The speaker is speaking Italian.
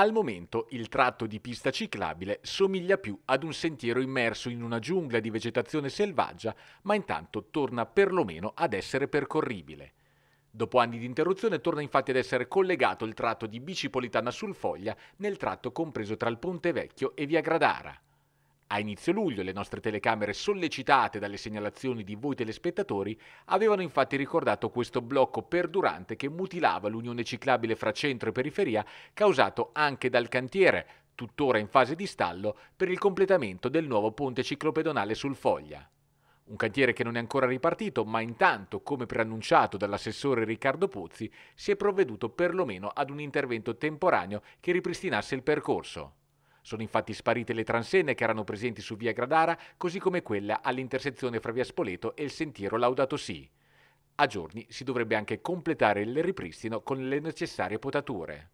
Al momento il tratto di pista ciclabile somiglia più ad un sentiero immerso in una giungla di vegetazione selvaggia, ma intanto torna perlomeno ad essere percorribile. Dopo anni di interruzione torna infatti ad essere collegato il tratto di bicipolitana sul Foglia nel tratto compreso tra il Ponte Vecchio e Via Gradara. A inizio luglio le nostre telecamere sollecitate dalle segnalazioni di voi telespettatori avevano infatti ricordato questo blocco perdurante che mutilava l'unione ciclabile fra centro e periferia causato anche dal cantiere, tuttora in fase di stallo, per il completamento del nuovo ponte ciclopedonale sul Foglia. Un cantiere che non è ancora ripartito, ma intanto, come preannunciato dall'assessore Riccardo Pozzi, si è provveduto perlomeno ad un intervento temporaneo che ripristinasse il percorso. Sono infatti sparite le transenne che erano presenti su via Gradara, così come quella all'intersezione fra via Spoleto e il sentiero Laudato Si. A giorni si dovrebbe anche completare il ripristino con le necessarie potature.